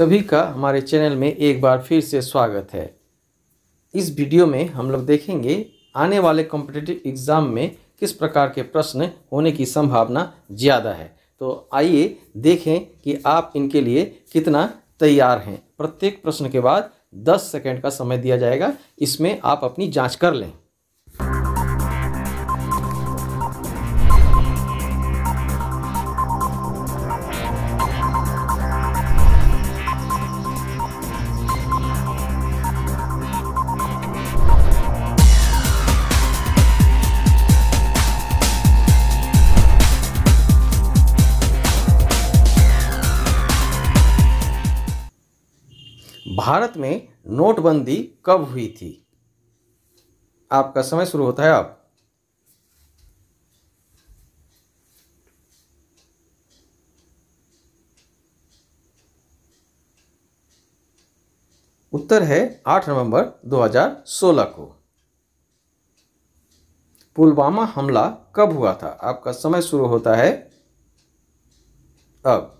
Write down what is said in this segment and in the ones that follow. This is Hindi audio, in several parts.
सभी का हमारे चैनल में एक बार फिर से स्वागत है इस वीडियो में हम लोग देखेंगे आने वाले कॉम्पिटेटिव एग्ज़ाम में किस प्रकार के प्रश्न होने की संभावना ज़्यादा है तो आइए देखें कि आप इनके लिए कितना तैयार हैं प्रत्येक प्रश्न के बाद 10 सेकंड का समय दिया जाएगा इसमें आप अपनी जांच कर लें भारत में नोटबंदी कब हुई थी आपका समय शुरू होता है अब उत्तर है 8 नवंबर 2016 को पुलवामा हमला कब हुआ था आपका समय शुरू होता है अब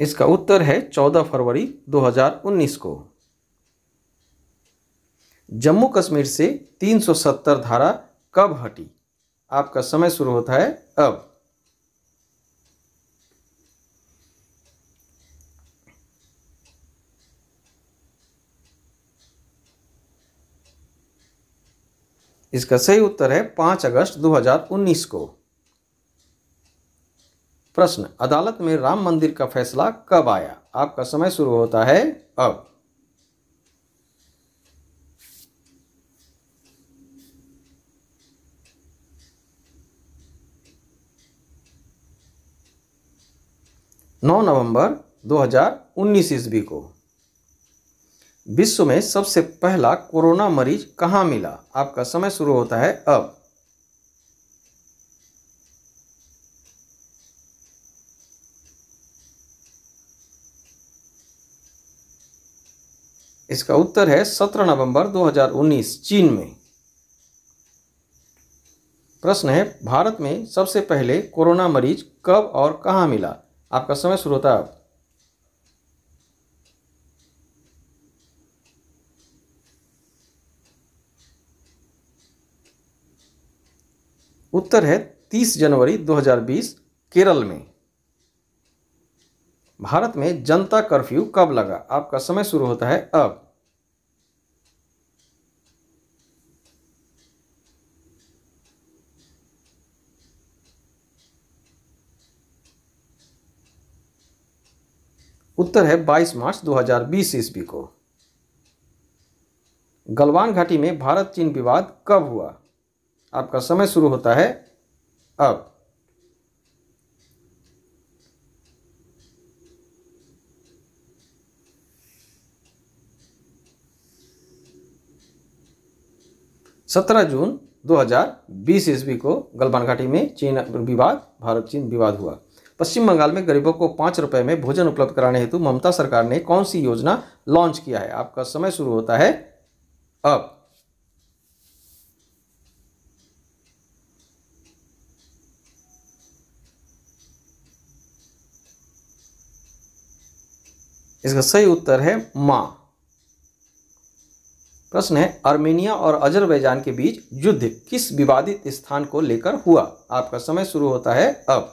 इसका उत्तर है 14 फरवरी 2019 को जम्मू कश्मीर से 370 धारा कब हटी आपका समय शुरू होता है अब इसका सही उत्तर है 5 अगस्त 2019 को प्रश्न अदालत में राम मंदिर का फैसला कब आया आपका समय शुरू होता है अब नौ नवंबर 2019 ईस्वी को विश्व में सबसे पहला कोरोना मरीज कहाँ मिला आपका समय शुरू होता है अब इसका उत्तर है 17 नवंबर 2019 चीन में प्रश्न है भारत में सबसे पहले कोरोना मरीज कब और कहां मिला आपका समय शुरू होता है उत्तर है 30 जनवरी 2020 केरल में भारत में जनता कर्फ्यू कब लगा आपका समय शुरू होता है अब उत्तर है 22 मार्च 2020 ईस्वी को गलवान घाटी में भारत चीन विवाद कब हुआ आपका समय शुरू होता है अब सत्रह जून 2020 ईस्वी को गलवान घाटी में चीन विवाद भारत चीन विवाद हुआ पश्चिम बंगाल में गरीबों को पाँच रुपये में भोजन उपलब्ध कराने हेतु ममता सरकार ने कौन सी योजना लॉन्च किया है आपका समय शुरू होता है अब इसका सही उत्तर है मां प्रश्न है आर्मेनिया और अजरबैजान के बीच युद्ध किस विवादित स्थान को लेकर हुआ आपका समय शुरू होता है अब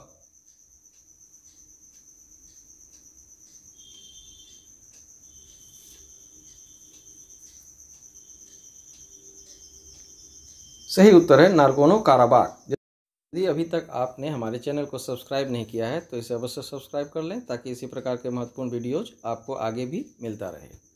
सही उत्तर है नारकोनो काराबाग यदि अभी तक आपने हमारे चैनल को सब्सक्राइब नहीं किया है तो इसे अवश्य सब्सक्राइब कर लें ताकि इसी प्रकार के महत्वपूर्ण वीडियोज आपको आगे भी मिलता रहे